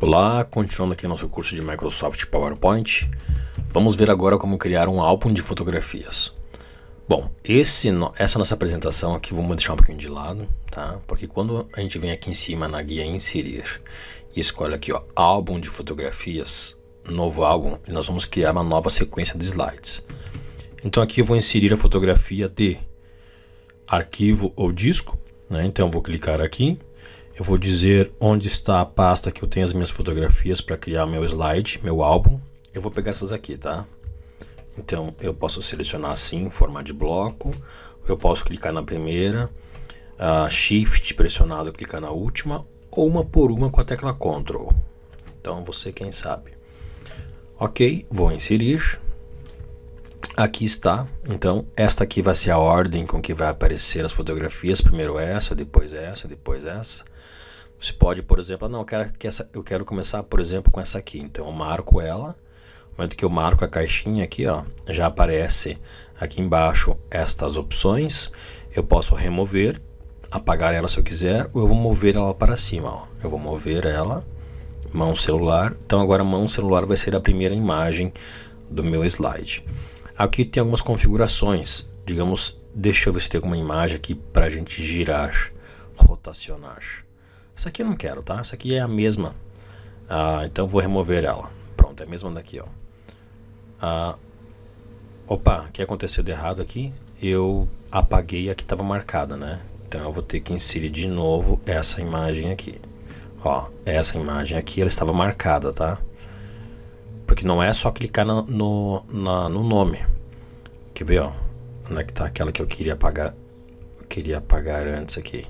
Olá, continuando aqui nosso curso de Microsoft PowerPoint, vamos ver agora como criar um álbum de fotografias. Bom, esse, essa nossa apresentação aqui vamos deixar um pouquinho de lado, tá? Porque quando a gente vem aqui em cima na guia inserir e escolhe aqui ó, álbum de fotografias, novo álbum, e nós vamos criar uma nova sequência de slides. Então aqui eu vou inserir a fotografia de arquivo ou disco, né? Então eu vou clicar aqui eu vou dizer onde está a pasta que eu tenho as minhas fotografias para criar meu slide, meu álbum. Eu vou pegar essas aqui, tá? Então eu posso selecionar assim, em formato de bloco. Eu posso clicar na primeira, uh, Shift pressionado, clicar na última, ou uma por uma com a tecla Ctrl. Então você quem sabe. Ok, vou inserir. Aqui está. Então esta aqui vai ser a ordem com que vai aparecer as fotografias. Primeiro essa, depois essa, depois essa pode, por exemplo, ah, não, eu quero, que essa, eu quero começar, por exemplo, com essa aqui. Então eu marco ela. No momento que eu marco a caixinha aqui, ó, já aparece aqui embaixo estas opções. Eu posso remover, apagar ela se eu quiser, ou eu vou mover ela para cima. Ó. Eu vou mover ela, mão celular. Então agora mão celular vai ser a primeira imagem do meu slide. Aqui tem algumas configurações. Digamos, deixa eu ver se tem alguma imagem aqui para a gente girar, rotacionar. Essa aqui eu não quero, tá? Essa aqui é a mesma. Ah, então vou remover ela. Pronto, é a mesma daqui, ó. Ah, opa, o que aconteceu de errado aqui? Eu apaguei a que estava marcada, né? Então eu vou ter que inserir de novo essa imagem aqui. Ó, essa imagem aqui ela estava marcada, tá? Porque não é só clicar no, no, na, no nome. Quer ver, ó? Onde é que tá aquela que eu queria apagar? Eu queria apagar antes aqui.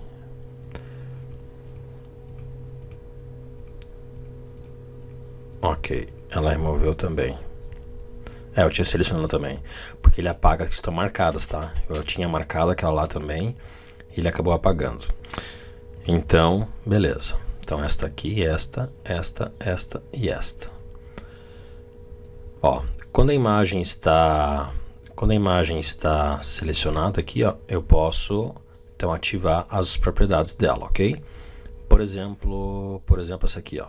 Ok, ela removeu também. É, eu tinha selecionado também. Porque ele apaga que estão marcadas, tá? Eu tinha marcado aquela lá também. E ele acabou apagando. Então, beleza. Então, esta aqui, esta, esta, esta e esta. Ó, quando a imagem está quando a imagem está selecionada aqui, ó, eu posso então ativar as propriedades dela, ok? Por exemplo, por exemplo essa aqui, ó.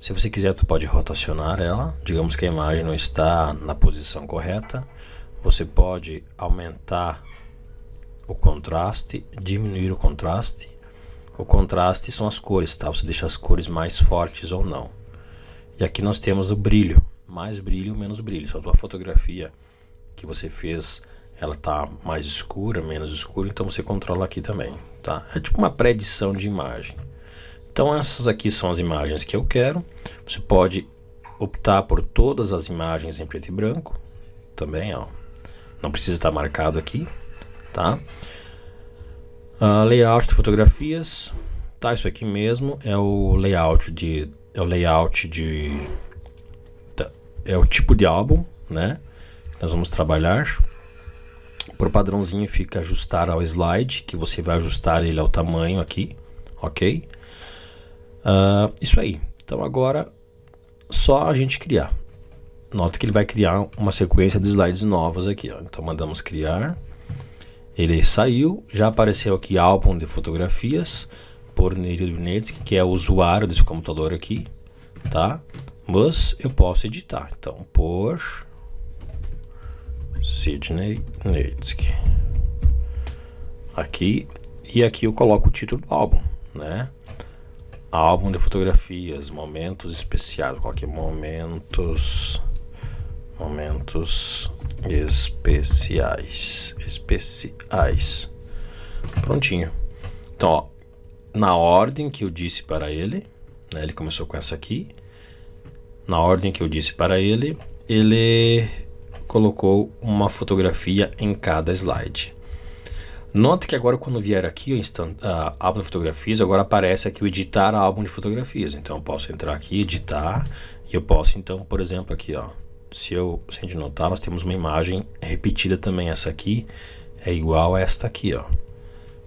Se você quiser, você pode rotacionar ela. Digamos que a imagem não está na posição correta. Você pode aumentar o contraste, diminuir o contraste. O contraste são as cores, tá? Você deixa as cores mais fortes ou não. E aqui nós temos o brilho. Mais brilho, menos brilho. sua a tua fotografia que você fez, ela tá mais escura, menos escura, então você controla aqui também, tá? É tipo uma predição de imagem. Então essas aqui são as imagens que eu quero. Você pode optar por todas as imagens em preto e branco também, ó. Não precisa estar marcado aqui, tá? Uh, layout de fotografias, tá? Isso aqui mesmo é o layout de é o layout de tá, é o tipo de álbum, né? Nós vamos trabalhar. Por padrãozinho fica ajustar ao slide, que você vai ajustar ele ao tamanho aqui, ok? Uh, isso aí. Então agora só a gente criar. Nota que ele vai criar uma sequência de slides novas aqui. Ó. Então mandamos criar. Ele saiu, já apareceu aqui álbum de fotografias por Nirinetsky, que é o usuário desse computador aqui, tá? Mas eu posso editar. Então, por Sidney Netsky. Aqui e aqui eu coloco o título do álbum, né? álbum de fotografias, momentos especiais, qualquer momentos momentos especiais, especiais. Prontinho. Então, ó, na ordem que eu disse para ele, né, ele começou com essa aqui. Na ordem que eu disse para ele, ele colocou uma fotografia em cada slide. Note que agora quando vier aqui o instant, uh, álbum de fotografias, agora aparece aqui o editar álbum de fotografias. Então eu posso entrar aqui, editar, e eu posso então, por exemplo, aqui ó, se, eu, sem de notar, nós temos uma imagem repetida também, essa aqui é igual a esta aqui ó.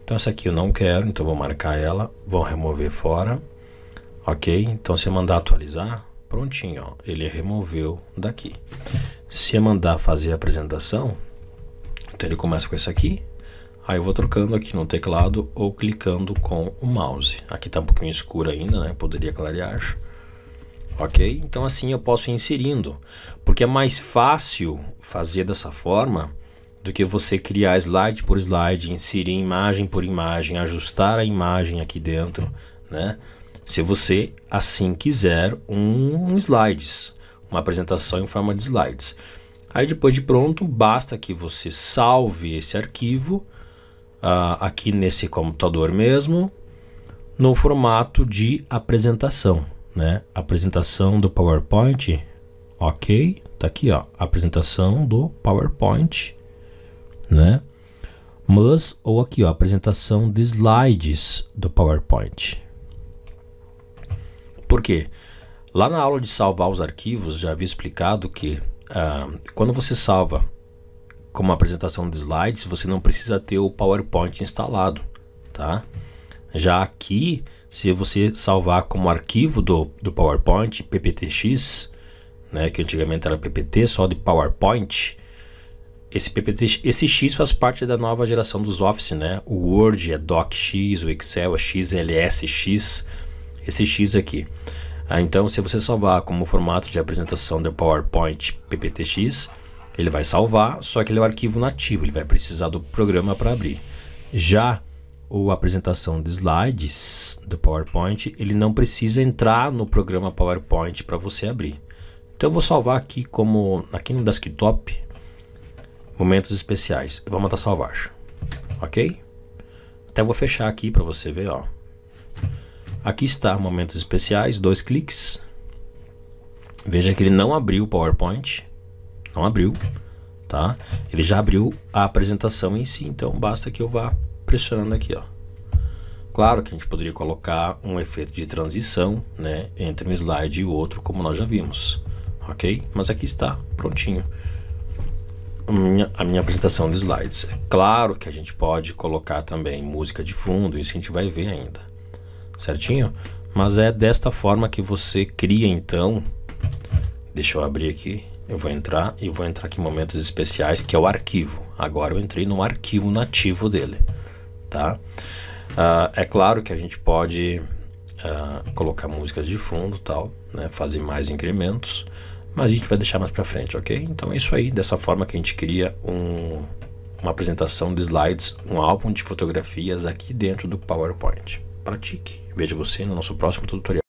Então essa aqui eu não quero, então vou marcar ela, vou remover fora, ok? Então se eu mandar atualizar, prontinho ó, ele removeu daqui. Se eu mandar fazer a apresentação, então ele começa com essa aqui, Aí eu vou trocando aqui no teclado ou clicando com o mouse. Aqui está um pouquinho escuro ainda, né? Poderia clarear. Ok? Então assim eu posso ir inserindo. Porque é mais fácil fazer dessa forma do que você criar slide por slide, inserir imagem por imagem, ajustar a imagem aqui dentro, né? Se você assim quiser um slides, uma apresentação em forma de slides. Aí depois de pronto, basta que você salve esse arquivo uh, aqui nesse computador mesmo, no formato de apresentação, né? Apresentação do PowerPoint, ok, tá aqui, ó, apresentação do PowerPoint, né? Mas, ou aqui, ó, apresentação de slides do PowerPoint. Por quê? Lá na aula de salvar os arquivos, já havia explicado que uh, quando você salva como apresentação de slides, você não precisa ter o PowerPoint instalado, tá? Já aqui, se você salvar como arquivo do, do PowerPoint, PPTX, né, que antigamente era PPT, só de PowerPoint, esse PPT, esse X faz parte da nova geração dos Office, né? O Word é DocX, o Excel é XLSX, esse X aqui. Ah, então, se você salvar como formato de apresentação do PowerPoint PPTX, ele vai salvar, só que ele é um arquivo nativo, ele vai precisar do programa para abrir. Já o apresentação de slides do PowerPoint, ele não precisa entrar no programa PowerPoint para você abrir. Então eu vou salvar aqui como aqui no desktop momentos especiais. Eu vou mandar salvar, ok? Até vou fechar aqui para você ver, ó. Aqui está momentos especiais, dois cliques. Veja que ele não abriu o PowerPoint. Não abriu, tá? Ele já abriu a apresentação em si, então basta que eu vá pressionando aqui, ó. Claro que a gente poderia colocar um efeito de transição, né, entre um slide e o outro, como nós já vimos, ok? Mas aqui está, prontinho. A minha, a minha apresentação de slides. É claro que a gente pode colocar também música de fundo, isso a gente vai ver ainda, certinho? Mas é desta forma que você cria então. Deixa eu abrir aqui eu vou entrar e vou entrar aqui em momentos especiais, que é o arquivo. Agora eu entrei no arquivo nativo dele, tá? Uh, é claro que a gente pode uh, colocar músicas de fundo tal, né? Fazer mais incrementos, mas a gente vai deixar mais para frente, ok? Então é isso aí, dessa forma que a gente cria um, uma apresentação de slides, um álbum de fotografias aqui dentro do PowerPoint. Pratique. Vejo você no nosso próximo tutorial.